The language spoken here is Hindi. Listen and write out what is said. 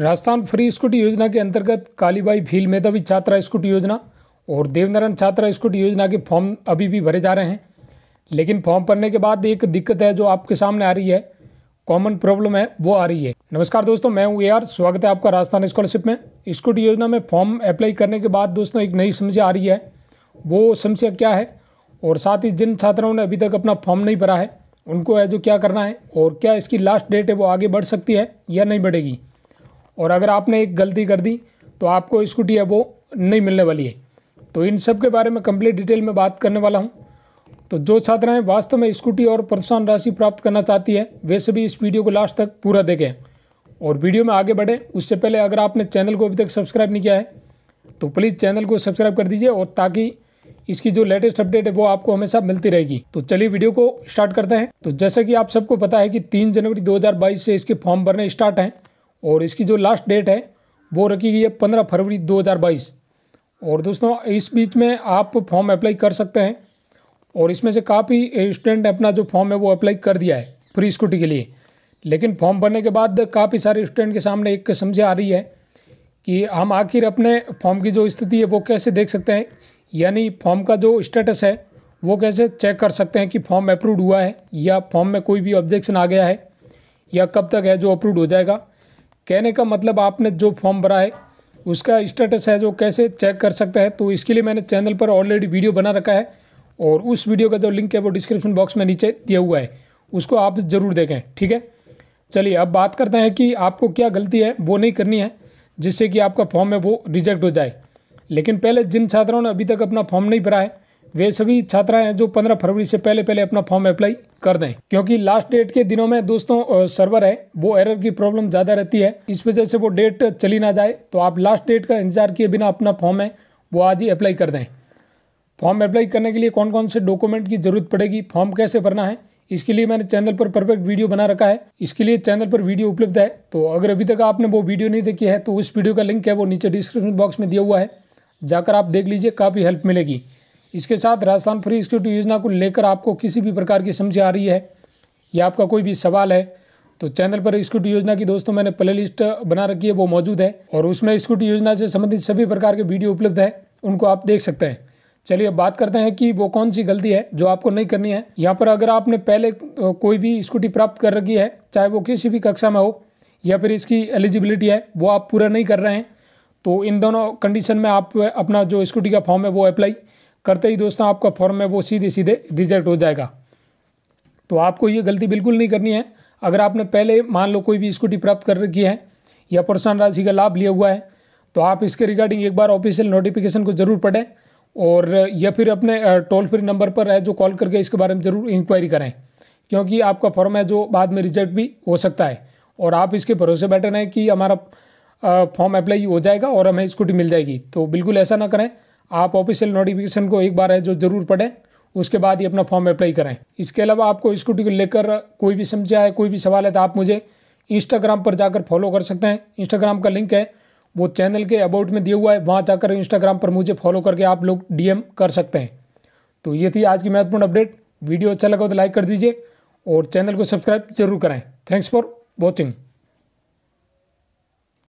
राजस्थान फ्री स्कूटी योजना के अंतर्गत कालीबाई भील मेधावी छात्रा स्कूटी योजना और देवनारायण छात्रा स्कूटी योजना के फॉर्म अभी भी भरे जा रहे हैं लेकिन फॉर्म भरने के बाद एक दिक्कत है जो आपके सामने आ रही है कॉमन प्रॉब्लम है वो आ रही है नमस्कार दोस्तों मैं हूँ ए स्वागत है आपका राजस्थान स्कॉलरशिप में स्कूटी योजना में फॉर्म अप्लाई करने के बाद दोस्तों एक नई समस्या आ रही है वो समस्या क्या है और साथ ही जिन छात्राओं ने अभी तक अपना फॉर्म नहीं भरा है उनको है जो क्या करना है और क्या इसकी लास्ट डेट है वो आगे बढ़ सकती है या नहीं बढ़ेगी और अगर आपने एक गलती कर दी तो आपको स्कूटी अब वो नहीं मिलने वाली है तो इन सब के बारे में कंप्लीट डिटेल में बात करने वाला हूँ तो जो छात्राएं वास्तव में स्कूटी और प्रोत्साहन राशि प्राप्त करना चाहती है वे सभी इस वीडियो को लास्ट तक पूरा देखें और वीडियो में आगे बढ़ें उससे पहले अगर आपने चैनल को अभी तक सब्सक्राइब नहीं किया है तो प्लीज़ चैनल को सब्सक्राइब कर दीजिए और ताकि इसकी जो लेटेस्ट अपडेट है वो आपको हमेशा मिलती रहेगी तो चलिए वीडियो को स्टार्ट करते हैं तो जैसा कि आप सबको पता है कि तीन जनवरी 2022 से इसके फॉर्म भरने स्टार्ट हैं और इसकी जो लास्ट डेट है वो रखी गई है पंद्रह फरवरी बाईस और दोस्तों इस बीच में आप फॉर्म अप्लाई कर सकते हैं और इसमें से काफ़ी स्टूडेंट अपना जो फॉर्म है वो अप्लाई कर दिया है फ्री स्कूटी के लिए लेकिन फॉर्म भरने के बाद काफ़ी सारे स्टूडेंट के सामने एक समझ आ रही है कि हम आखिर अपने फॉर्म की जो स्थिति है वो कैसे देख सकते हैं यानी फॉर्म का जो स्टेटस है वो कैसे चेक कर सकते हैं कि फॉर्म अप्रूव हुआ है या फॉर्म में कोई भी ऑब्जेक्शन आ गया है या कब तक है जो अप्रूव हो जाएगा कहने का मतलब आपने जो फॉर्म भरा है उसका स्टेटस है जो कैसे चेक कर सकते हैं तो इसके लिए मैंने चैनल पर ऑलरेडी वीडियो बना रखा है और उस वीडियो का जो लिंक है वो डिस्क्रिप्शन बॉक्स में नीचे दिया हुआ है उसको आप ज़रूर देखें ठीक है चलिए अब बात करते हैं कि आपको क्या गलती है वो नहीं करनी है जिससे कि आपका फॉर्म है वो रिजेक्ट हो जाए लेकिन पहले जिन छात्रों ने अभी तक अपना फॉर्म नहीं भरा है वे सभी छात्रा हैं जो 15 फरवरी से पहले पहले अपना फॉर्म अप्लाई कर दें क्योंकि लास्ट डेट के दिनों में दोस्तों सर्वर है वो एरर की प्रॉब्लम ज़्यादा रहती है इस वजह से वो डेट चली ना जाए तो आप लास्ट डेट का इंतजार किए बिना अपना फॉर्म है वो आज ही अप्लाई कर दें फॉर्म अप्लाई करने के लिए कौन कौन से डॉक्यूमेंट की ज़रूरत पड़ेगी फॉर्म कैसे भरना है इसके लिए मैंने चैनल पर परफेक्ट वीडियो बना रखा है इसके लिए चैनल पर वीडियो उपलब्ध है तो अगर अभी तक आपने वो वीडियो नहीं देखी है तो उस वीडियो का लिंक है वो नीचे डिस्क्रिप्शन बॉक्स में दिया हुआ है जाकर आप देख लीजिए काफ़ी हेल्प मिलेगी इसके साथ राजस्थान फ्री स्कूटी योजना को लेकर आपको किसी भी प्रकार की समझ आ रही है या आपका कोई भी सवाल है तो चैनल पर स्कूटी योजना की दोस्तों मैंने प्ले बना रखी है वो मौजूद है और उसमें स्कूटी योजना से संबंधित सभी प्रकार के वीडियो उपलब्ध है उनको आप देख सकते हैं चलिए अब बात करते हैं कि वो कौन सी गलती है जो आपको नहीं करनी है यहाँ पर अगर आपने पहले कोई भी स्कूटी प्राप्त कर रखी है चाहे वो किसी भी कक्षा में हो या फिर इसकी एलिजिबिलिटी है वो आप पूरा नहीं कर रहे हैं तो इन दोनों कंडीशन में आप अपना जो स्कूटी का फॉर्म है वो अप्लाई करते ही दोस्तों आपका फॉर्म है वो सीधे सीधे रिजेक्ट हो जाएगा तो आपको ये गलती बिल्कुल नहीं करनी है अगर आपने पहले मान लो कोई भी स्कूटी प्राप्त कर रखी है या प्रोत्साहन राशि का लाभ लिया हुआ है तो आप इसके रिगार्डिंग एक बार ऑफिशियल नोटिफिकेशन को ज़रूर पढ़ें और या फिर अपने टोल फ्री नंबर पर है जो कॉल करके इसके बारे में ज़रूर इंक्वायरी करें क्योंकि आपका फॉर्म है जो बाद में रिजेक्ट भी हो सकता है और आप इसके भरोसे बैठे रहें कि हमारा फॉर्म अप्लाई हो जाएगा और हमें स्कूटी मिल जाएगी तो बिल्कुल ऐसा ना करें आप ऑफिशियल नोटिफिकेशन को एक बार है जो ज़रूर पढ़ें उसके बाद ही अपना फॉर्म अप्लाई करें इसके अलावा आपको स्कूटी को लेकर कोई भी समस्या है कोई भी सवाल है तो आप मुझे इंस्टाग्राम पर जाकर फॉलो कर सकते हैं इंस्टाग्राम का लिंक है वो चैनल के अबाउट में दिया हुआ है वहाँ जाकर इंस्टाग्राम पर मुझे फॉलो करके आप लोग डी कर सकते हैं तो ये थी आज की महत्वपूर्ण अपडेट वीडियो अच्छा लगा तो लाइक कर दीजिए और चैनल को सब्सक्राइब जरूर करें थैंक्स फॉर वॉचिंग